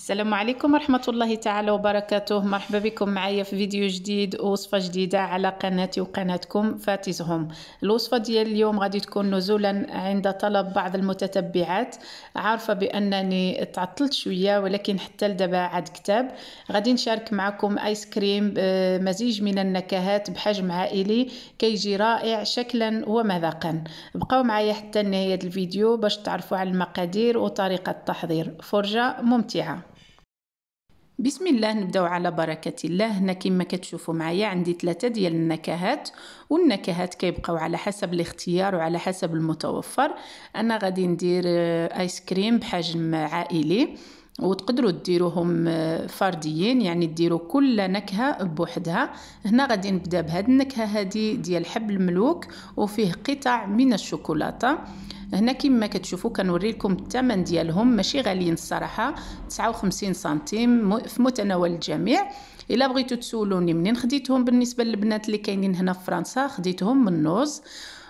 السلام عليكم ورحمة الله تعالى وبركاته مرحبا بكم معايا في فيديو جديد وصفة جديدة على قناتي وقناتكم فاتزهم الوصفة ديال اليوم غادي تكون نزولا عند طلب بعض المتتبعات عارفة بأنني تعطلت شوية ولكن حتى لدابا عاد كتاب غادي نشارك معكم آيس آه، كريم مزيج من النكهات بحجم عائلي كيجي رائع شكلا ومذاقا بقاو معايا حتى نهاية الفيديو باش تعرفوا على المقادير وطريقة التحضير فرجة ممتعة بسم الله نبداو على بركه الله هنا كما كتشوفوا معايا عندي ثلاثه ديال النكهات والنكهات كيبقاو على حسب الاختيار وعلى حسب المتوفر انا غادي ندير ايس آه، كريم بحجم عائلي وتقدروا ديروهم آه، فرديين يعني ديروا كل نكهه بوحدها هنا غادي نبدا بهاد النكهه هذه ديال حب الملوك وفيه قطع من الشوكولاته هنا كما كتشوفوا كنوري لكم الثمن ديالهم ماشي غاليين الصراحه 59 سنتيم في متناول الجميع الا بغيتو تسولوني منين خديتهم بالنسبه للبنات اللي كاينين هنا في فرنسا خديتهم من نوز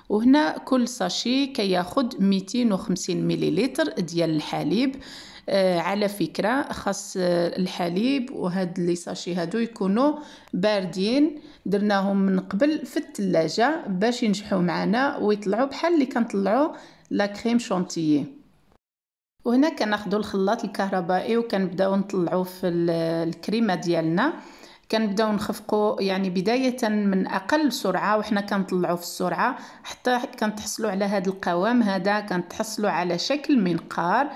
وهنا كل ساشي كياخد 250 مليلتر ديال الحليب آه على فكره خاص آه، الحليب وهاد لي ساشي هادو يكونوا باردين درناهم من قبل في الثلاجه باش ينجحوا معنا ويطلعوا بحال اللي كنطلعوا لا كريم شونتيي وهنا كناخذوا الخلاط الكهربائي وكنبداو نطلعو في الكريمه ديالنا كنبداو نخفقو يعني بدايه من اقل سرعه وحنا كنطلعو في السرعه حتى كنتحصلوا على هذا القوام هذا كنتحصلوا على شكل منقار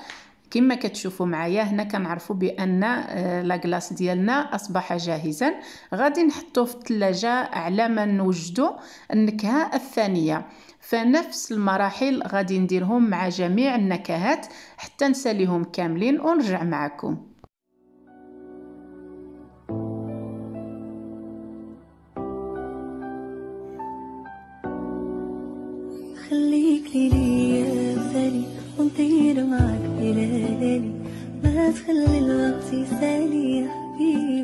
كما كتشوفوا معايا هنا كنعرفوا بان آه، لاكلاص ديالنا اصبح جاهزا غادي نحطوه في الثلاجه على ما نوجدوا النكهه الثانيه فنفس المراحل غادي نديرهم مع جميع النكهات حتى نساليهم كاملين ونرجع معكم خليك لي يا ثاني ونطير معك في بالي ما تخلي الوقت يسالي يا حبيبي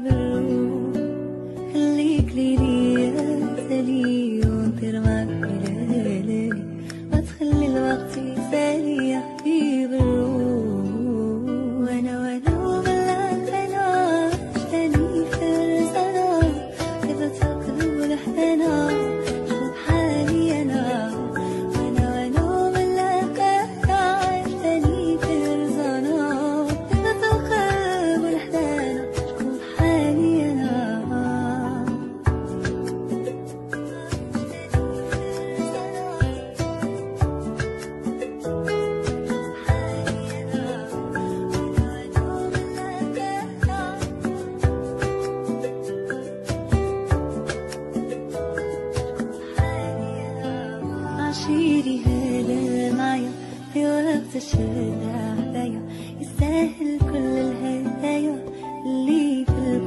اللي في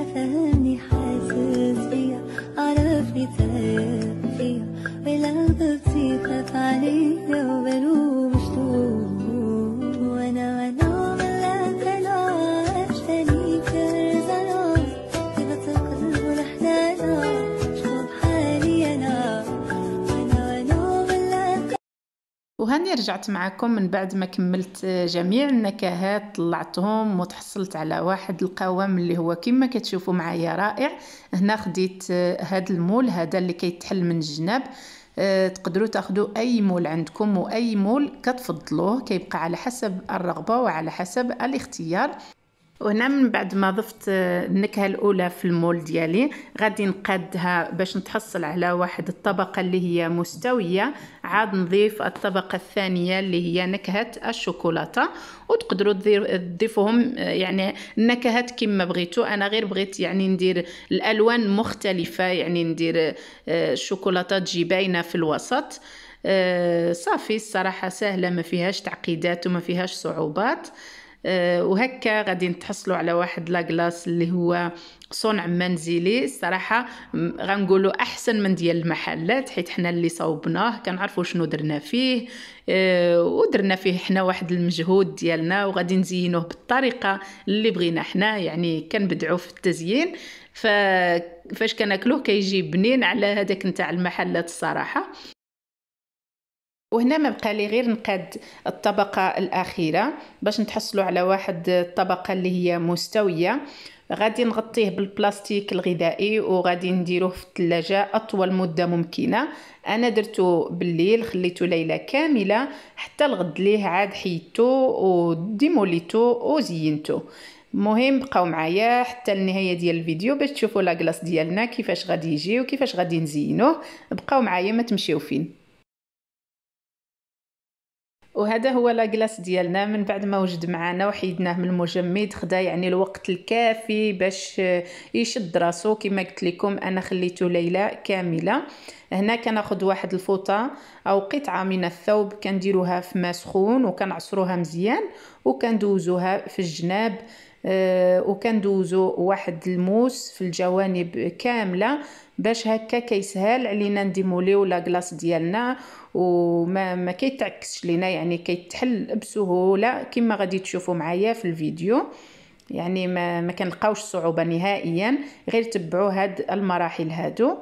أفهمني حاسس بيا عرفني تعب فيا والقلب بتخاف عليا وبلوم هاني رجعت معكم من بعد ما كملت جميع النكهات طلعتهم وتحصلت على واحد القوام اللي هو كما كتشوفوا معايا رائع هنا خديت هذا المول هذا اللي كيتحل من الجناب آه، تقدروا تاخذوا اي مول عندكم واي مول كتفضلوه كيبقى على حسب الرغبه وعلى حسب الاختيار وهنا من بعد ما ضفت النكهه الاولى في المول ديالي غادي نقادها باش نتحصل على واحد الطبقه اللي هي مستويه عاد نضيف الطبقه الثانيه اللي هي نكهه الشوكولاته وتقدروا تضيفوهم يعني النكهات كما بغيتو انا غير بغيت يعني ندير الالوان مختلفه يعني ندير الشوكولاته آه، تجي باينه في الوسط آه، صافي الصراحه سهله ما فيهاش تعقيدات وما فيهاش صعوبات آه، وهكا غادي تحصلوا على واحد لاكلاص اللي هو صنع منزلي الصراحه غنقولوا احسن من ديال المحلات حيت حنا اللي صوبناه كنعرفوا شنو درنا فيه اه ودرنا فيه حنا واحد المجهود ديالنا وغادي نزينوه بالطريقه اللي بغينا حنا يعني كنبدعوا في التزيين فاش كناكلوه كيجي بنين على هذاك نتاع المحلات الصراحه وهنا ما بقى لي غير نقاد الطبقه الاخيره باش نتحصلوا على واحد الطبقه اللي هي مستويه غادي نغطيه بالبلاستيك الغذائي وغادي نديروه في الثلاجة أطول مدة ممكنة أنا درته بالليل خليته ليلة كاملة حتى الغد ليه عاد حيدته وديموليته وزينته مهم بقاو معايا حتى النهايه ديال الفيديو باش تشوفوا لاكلاص ديالنا كيفاش غادي يجي وكيفاش غادي نزينوه بقاو معايا ما تمشيو فين وهذا هو لاكلاس ديالنا من بعد ما وجد معنا وحيدناه من المجمد خدا يعني الوقت الكافي باش يشد راسو كما قلت لكم انا خليته ليله كامله هنا كناخذ واحد الفوطه او قطعه من الثوب كنديروها في ماء سخون وكنعصروها مزيان وكندوزوها في الجناب أه وكندوزو واحد الموس في الجوانب كامله باش هكا كيسهل علينا نديموليو لا كلاص ديالنا وما ما كيتعكسش لينا يعني كيتحل بسهوله كما غادي تشوفوا معايا في الفيديو يعني ما ما كنلقاوش صعوبه نهائيا غير تبعوا هاد المراحل هادو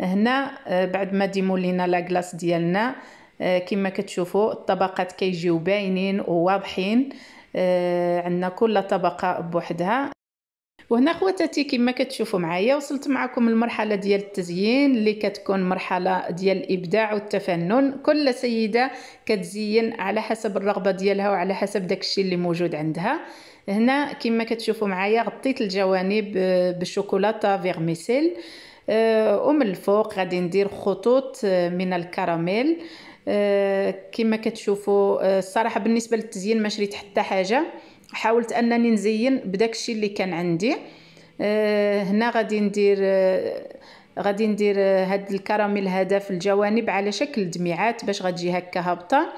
هنا آه، بعد ما ديمولينا لا كلاص ديالنا آه، كما كتشوفوا الطبقات كيجيو باينين وواضحين آه، عندنا كل طبقه بوحدها وهنا خواتاتي كما كتشوفوا معايا وصلت معكم المرحله ديال التزيين اللي كتكون مرحله ديال الابداع والتفنن كل سيده كتزين على حسب الرغبه ديالها وعلى حسب داكشي اللي موجود عندها هنا كما كتشوفوا معايا غطيت الجوانب آه، بالشوكولاته فيغميسيل آه، ومن الفوق غادي ندير خطوط آه، من الكراميل كما كتشوفوا الصراحه بالنسبه للتزيين ما شريت حتى حاجه حاولت انني نزين بداك الشيء اللي كان عندي آه هنا غادي ندير آه غادي ندير آه، هاد الكراميل هذا في الجوانب على شكل دميعات باش غتجي هكا هابطه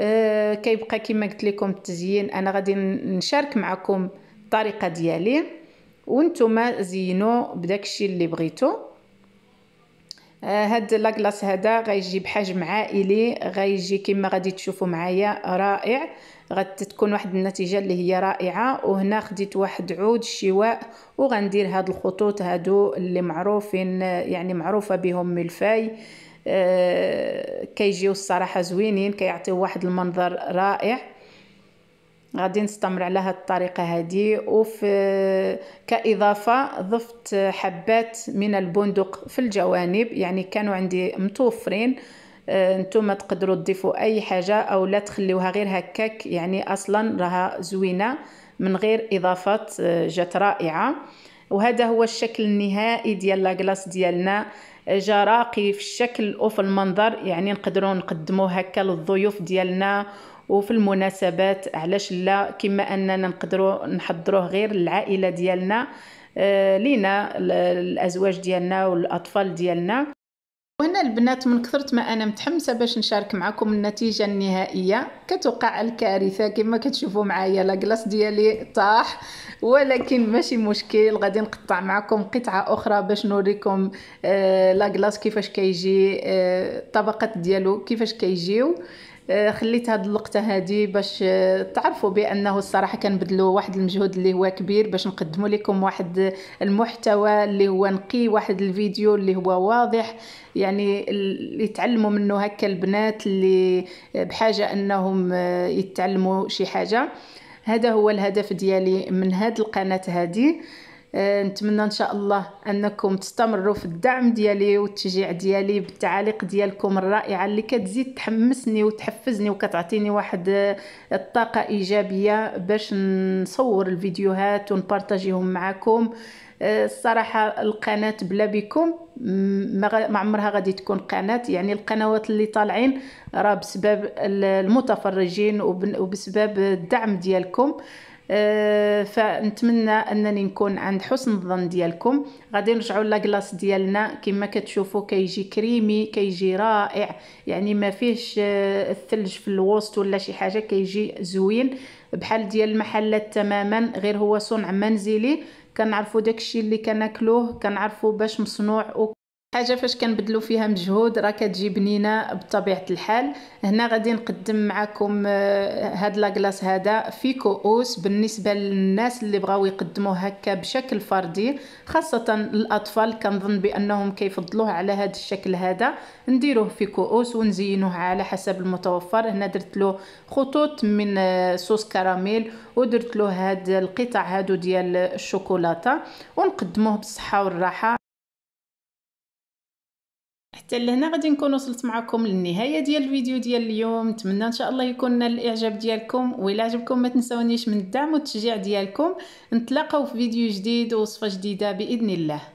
آه، كيبقى كما قلت لكم التزيين انا غادي نشارك معكم الطريقه ديالي وانتم زينوا بداك الشيء اللي بغيتو آه، هاد لاكلاص هذا غيجي بحجم عائلي غيجي كما غادي تشوفوا معايا رائع غتكون واحد النتيجه اللي هي رائعه وهنا خديت واحد عود شواء وغندير هاد الخطوط هادو اللي معروفين يعني معروفه بهم ملفاي آه كيجيو الصراحه زوينين كيعطيو واحد المنظر رائع غادي نستمر على هاد الطريقه هادي وفي كاضافه ضفت حبات من البندق في الجوانب يعني كانوا عندي متوفرين آه، نتوما تقدروا تضيفوا اي حاجه او لا تخليوها غير هكاك يعني اصلا راها زوينه من غير اضافات آه، جات رائعه وهذا هو الشكل النهائي ديال لاكلاص ديالنا آه، جا راقي في الشكل وفي المنظر يعني نقدروا نقدموه هكا للضيوف ديالنا وفي المناسبات علاش لا كما اننا نقدروا نحضروه غير للعائله ديالنا آه، لينا الازواج ديالنا والاطفال ديالنا وهنا البنات من كثرة ما أنا متحمسة باش نشارك معكم النتيجة النهائية كتوقع الكارثة كما كتشوفوا معايا لاكلاص ديالي طاح ولكن ماشي مشكل غادي نقطع معكم قطعة أخرى باش نوريكم آه لاكلاص كيفاش كيجي الطبقات آه، ديالو كيفاش كيجيو آه، خليت هاد اللقطه هادي باش آه، تعرفوا بانه الصراحه كنبذلوا واحد المجهود اللي هو كبير باش نقدموا لكم واحد المحتوى اللي هو نقي واحد الفيديو اللي هو واضح يعني اللي يتعلموا منه هكا البنات اللي آه، بحاجه انهم يتعلموا شي حاجه هذا هو الهدف ديالي من هاد القناه هذه آه، نتمنى ان شاء الله انكم تستمروا في الدعم ديالي والتشجيع ديالي بالتعاليق ديالكم الرائعه اللي كتزيد تحمسني وتحفزني وكتعطيني واحد آه، الطاقه ايجابيه باش نصور الفيديوهات ونبارطاجيهم معكم آه، الصراحه القناه بلا بكم ما عمرها غادي تكون قناه يعني القنوات اللي طالعين راه بسبب المتفرجين وبسبب الدعم ديالكم أه، فنتمنى انني نكون عند حسن الظن ديالكم غادي نرجعوا لاكلاص ديالنا كما كتشوفوا كيجي كريمي كيجي رائع يعني ما فيهش أه، الثلج في الوسط ولا شي حاجه كيجي زوين بحال ديال المحلات تماما غير هو صنع منزلي كنعرفوا داكشي اللي كناكلوه كنعرفوا باش مصنوع حاجه فاش كنبدلو فيها مجهود راه كتجي بنينه بطبيعه الحال هنا غادي نقدم معكم آه، هاد لاكلاص هذا في كؤوس بالنسبه للناس اللي بغاو يقدموه هكا بشكل فردي خاصه الاطفال كنظن بانهم كيفضلوه على هاد الشكل هذا نديروه في كؤوس ونزينوه على حسب المتوفر هنا درت له خطوط من آه، صوص كراميل ودرت له هاد القطع هادو ديال الشوكولاته ونقدموه بالصحه والراحه حتى لهنا غادي نكون وصلت معكم للنهايه ديال الفيديو ديال اليوم نتمنى ان شاء الله يكون نال الاعجاب ديالكم والا عجبكم ما تنساونيش من الدعم والتشجيع ديالكم نتلاقاو في فيديو جديد ووصفه جديده باذن الله